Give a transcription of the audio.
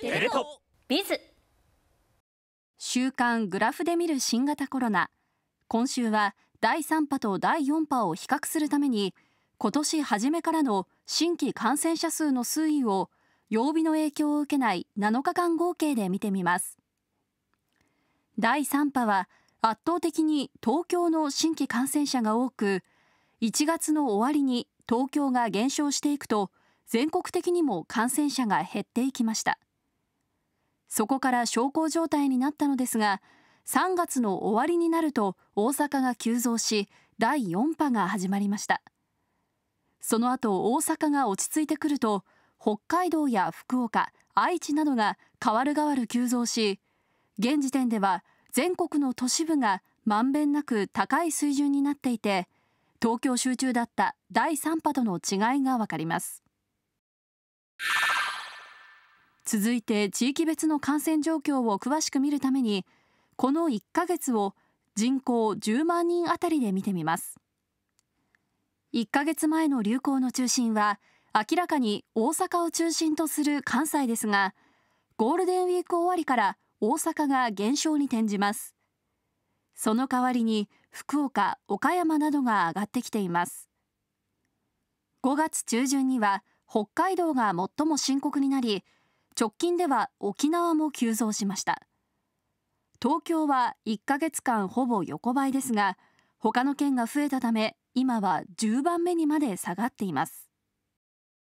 テレ東ビズ週刊グラフで見る新型コロナ今週は第3波と第4波を比較するために今年初めからの新規感染者数の推移を曜日の影響を受けない7日間合計で見てみます第3波は圧倒的に東京の新規感染者が多く1月の終わりに東京が減少していくと全国的にも感染者が減っていきましたそこから小康状態になったのですが3月の終わりになると大阪が急増し第4波が始まりましたその後大阪が落ち着いてくると北海道や福岡愛知などが代わる代わる急増し現時点では全国の都市部がまんべんなく高い水準になっていて東京集中だった第3波との違いがわかります続いて地域別の感染状況を詳しく見るためにこの1ヶ月を人口10万人あたりで見てみます1ヶ月前の流行の中心は明らかに大阪を中心とする関西ですがゴールデンウィーク終わりから大阪が減少に転じますその代わりに福岡岡山などが上がってきています5月中旬には北海道が最も深刻になり直近では沖縄も急増しました東京は1ヶ月間ほぼ横ばいですが他の県が増えたため今は10番目にまで下がっています